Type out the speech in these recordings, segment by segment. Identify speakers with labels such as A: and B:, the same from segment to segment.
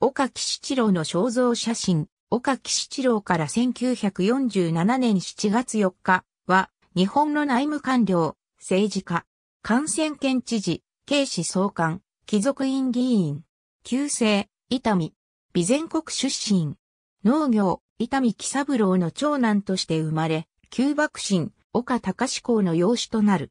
A: 岡
B: 岸七郎の肖像写真、岡岸七郎から1947年7月4日は、日本の内務官僚、政治家、感染県知事、警視総監、貴族院議員、旧姓、伊丹、備前国出身、農業、伊丹喜三郎の長男として生まれ、旧幕臣、岡隆公の養子となる。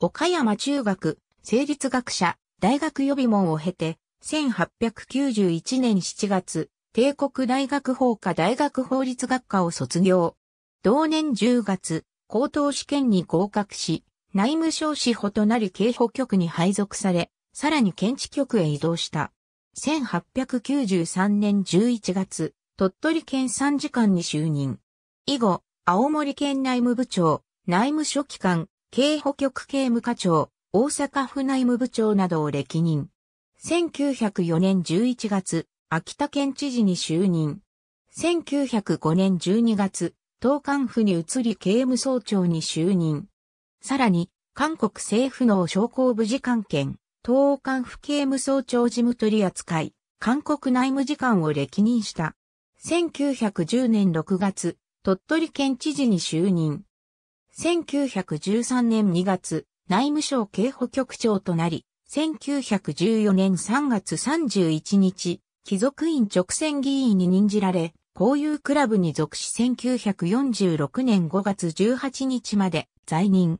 B: 岡山中学、成立学者、大学予備門を経て、1891年7月、帝国大学法科大学法律学科を卒業。同年10月、高等試験に合格し、内務省司法となる刑法局に配属され、さらに検知局へ移動した。1893年11月、鳥取県参事官に就任。以後、青森県内務部長、内務書記官、刑法局刑務課長、大阪府内務部長などを歴任。1904年11月、秋田県知事に就任。1905年12月、東韓府に移り刑務総長に就任。さらに、韓国政府の商工部次官権、東韓府刑務総長事務取扱い、韓国内務次官を歴任した。1910年6月、鳥取県知事に就任。1913年2月、内務省警保局長となり、1914年3月31日、貴族院直選議員に任じられ、交友クラブに属し1946年5月18日まで在任。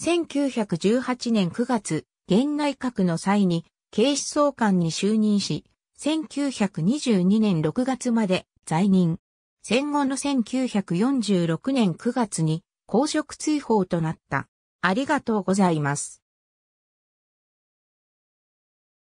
B: 1918年9月、現内閣の際に、警視総監に就任し、1922年6月まで在任。戦後の1946年9月に公職追放となった。ありがとうございます。